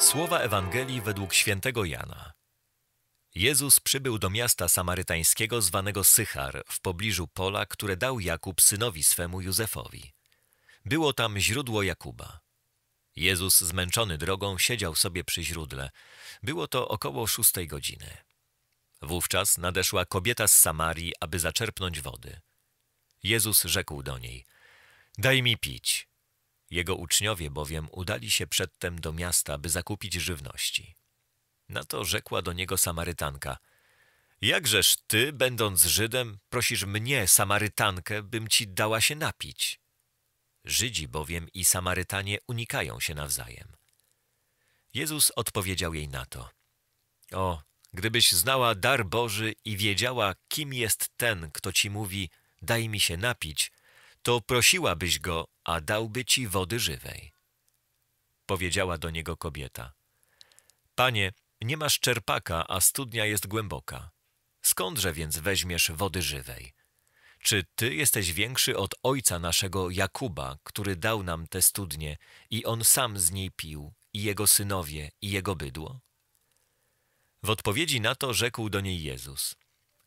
Słowa Ewangelii według świętego Jana. Jezus przybył do miasta samarytańskiego zwanego Sychar, w pobliżu pola, które dał Jakub synowi swemu Józefowi. Było tam źródło Jakuba. Jezus zmęczony drogą siedział sobie przy źródle. Było to około szóstej godziny. Wówczas nadeszła kobieta z Samarii, aby zaczerpnąć wody. Jezus rzekł do niej: Daj mi pić. Jego uczniowie bowiem udali się przedtem do miasta, by zakupić żywności. Na to rzekła do niego Samarytanka – Jakżeż ty, będąc Żydem, prosisz mnie, Samarytankę, bym ci dała się napić? Żydzi bowiem i Samarytanie unikają się nawzajem. Jezus odpowiedział jej na to. O, gdybyś znała dar Boży i wiedziała, kim jest ten, kto ci mówi, daj mi się napić, to prosiłabyś go, a dałby ci wody żywej. Powiedziała do niego kobieta. Panie, nie masz czerpaka, a studnia jest głęboka. Skądże więc weźmiesz wody żywej? Czy ty jesteś większy od ojca naszego Jakuba, który dał nam te studnie i on sam z niej pił, i jego synowie, i jego bydło? W odpowiedzi na to rzekł do niej Jezus: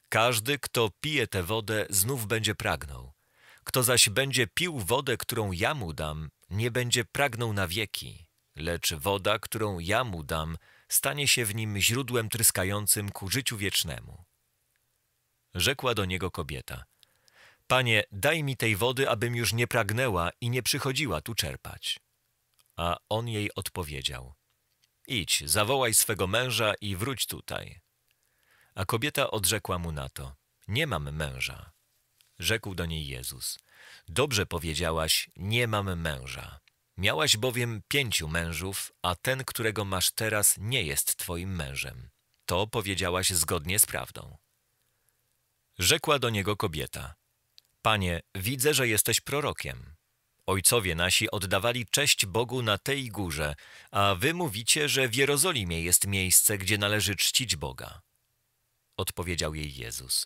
Każdy, kto pije tę wodę, znów będzie pragnął kto zaś będzie pił wodę, którą ja mu dam, nie będzie pragnął na wieki, lecz woda, którą ja mu dam, stanie się w nim źródłem tryskającym ku życiu wiecznemu. Rzekła do niego kobieta: Panie, daj mi tej wody, abym już nie pragnęła i nie przychodziła tu czerpać. A on jej odpowiedział: Idź, zawołaj swego męża i wróć tutaj. A kobieta odrzekła mu na to: Nie mam męża. Rzekł do niej Jezus: Dobrze powiedziałaś, nie mam męża. Miałaś bowiem pięciu mężów, a ten, którego masz teraz, nie jest twoim mężem. To powiedziałaś zgodnie z prawdą. Rzekła do niego kobieta: Panie, widzę, że jesteś prorokiem. Ojcowie nasi oddawali cześć Bogu na tej górze, a wy mówicie, że w Jerozolimie jest miejsce, gdzie należy czcić Boga. Odpowiedział jej Jezus –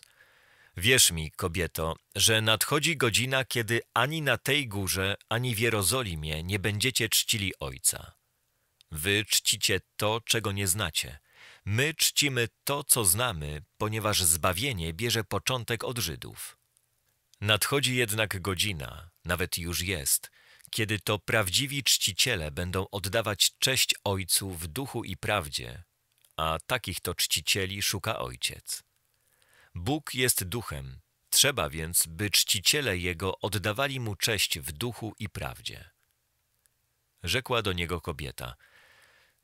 Wierz mi, kobieto, że nadchodzi godzina, kiedy ani na tej górze, ani w Jerozolimie nie będziecie czcili Ojca. Wy czcicie to, czego nie znacie. My czcimy to, co znamy, ponieważ zbawienie bierze początek od Żydów. Nadchodzi jednak godzina, nawet już jest, kiedy to prawdziwi czciciele będą oddawać cześć Ojcu w duchu i prawdzie, a takich to czcicieli szuka Ojciec. Bóg jest duchem. Trzeba więc, by czciciele Jego oddawali Mu cześć w duchu i prawdzie. Rzekła do niego kobieta.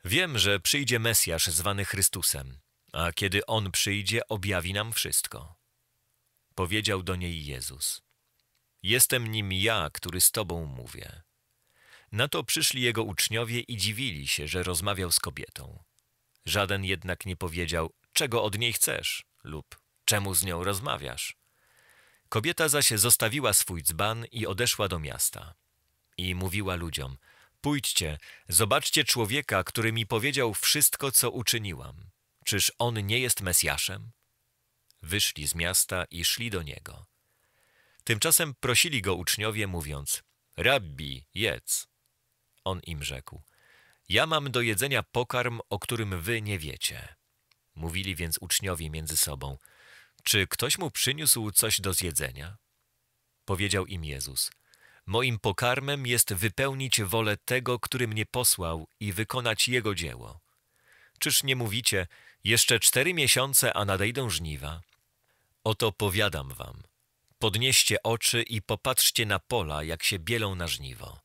Wiem, że przyjdzie Mesjasz zwany Chrystusem, a kiedy On przyjdzie, objawi nam wszystko. Powiedział do niej Jezus. Jestem nim ja, który z Tobą mówię. Na to przyszli jego uczniowie i dziwili się, że rozmawiał z kobietą. Żaden jednak nie powiedział, czego od niej chcesz lub Czemu z nią rozmawiasz? Kobieta zaś zostawiła swój dzban i odeszła do miasta. I mówiła ludziom: Pójdźcie, zobaczcie człowieka, który mi powiedział wszystko, co uczyniłam. Czyż on nie jest Mesjaszem? Wyszli z miasta i szli do niego. Tymczasem prosili go uczniowie, mówiąc: Rabbi, jedz. On im rzekł: Ja mam do jedzenia pokarm, o którym wy nie wiecie. Mówili więc uczniowie między sobą: czy ktoś mu przyniósł coś do zjedzenia? Powiedział im Jezus: Moim pokarmem jest wypełnić wolę tego, który mnie posłał i wykonać jego dzieło. Czyż nie mówicie, jeszcze cztery miesiące, a nadejdą żniwa? Oto powiadam wam: podnieście oczy i popatrzcie na pola, jak się bielą na żniwo.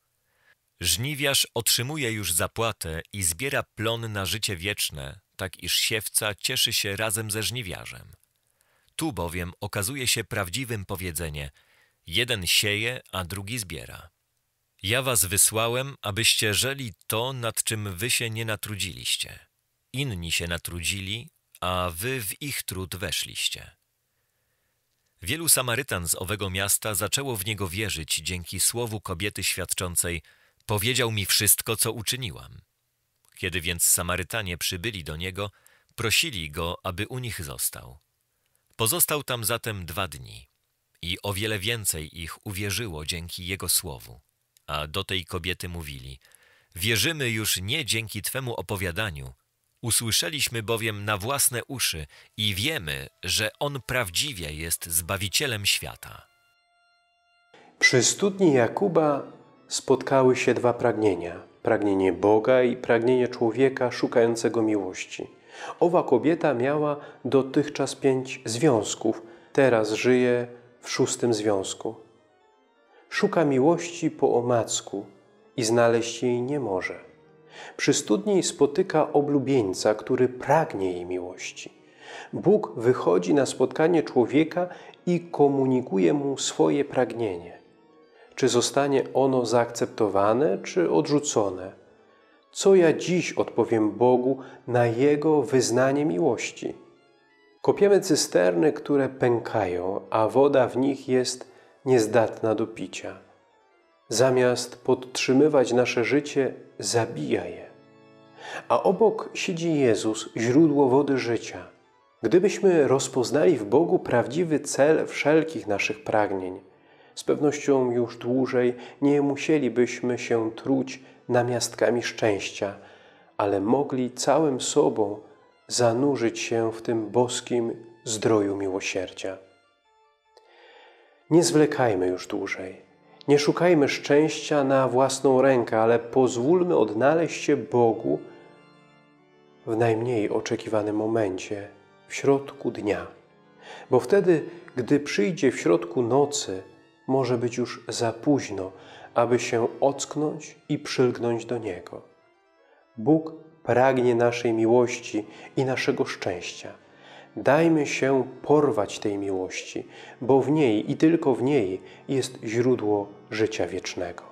Żniwiarz otrzymuje już zapłatę i zbiera plon na życie wieczne, tak iż siewca cieszy się razem ze żniwiarzem. Tu bowiem okazuje się prawdziwym powiedzenie: jeden sieje, a drugi zbiera. Ja was wysłałem, abyście żeli to, nad czym wy się nie natrudziliście. Inni się natrudzili, a wy w ich trud weszliście. Wielu Samarytan z owego miasta zaczęło w niego wierzyć dzięki słowu kobiety świadczącej: Powiedział mi wszystko, co uczyniłam. Kiedy więc Samarytanie przybyli do niego, prosili go, aby u nich został. Pozostał tam zatem dwa dni i o wiele więcej ich uwierzyło dzięki jego słowu. A do tej kobiety mówili: Wierzymy już nie dzięki twemu opowiadaniu. Usłyszeliśmy bowiem na własne uszy i wiemy, że on prawdziwie jest zbawicielem świata. Przy studni Jakuba spotkały się dwa pragnienia: pragnienie Boga i pragnienie człowieka szukającego miłości. Owa kobieta miała dotychczas pięć związków, teraz żyje w szóstym związku. Szuka miłości po omacku i znaleźć jej nie może. Przy studni spotyka oblubieńca, który pragnie jej miłości. Bóg wychodzi na spotkanie człowieka i komunikuje mu swoje pragnienie. Czy zostanie ono zaakceptowane, czy odrzucone – co ja dziś odpowiem Bogu na Jego wyznanie miłości? Kopiemy cysterny, które pękają, a woda w nich jest niezdatna do picia. Zamiast podtrzymywać nasze życie, zabija je. A obok siedzi Jezus, źródło wody życia. Gdybyśmy rozpoznali w Bogu prawdziwy cel wszelkich naszych pragnień, z pewnością już dłużej nie musielibyśmy się truć namiastkami szczęścia, ale mogli całym sobą zanurzyć się w tym boskim zdroju miłosierdzia. Nie zwlekajmy już dłużej. Nie szukajmy szczęścia na własną rękę, ale pozwólmy odnaleźć się Bogu w najmniej oczekiwanym momencie, w środku dnia. Bo wtedy, gdy przyjdzie w środku nocy, może być już za późno, aby się ocknąć i przylgnąć do Niego. Bóg pragnie naszej miłości i naszego szczęścia. Dajmy się porwać tej miłości, bo w niej i tylko w niej jest źródło życia wiecznego.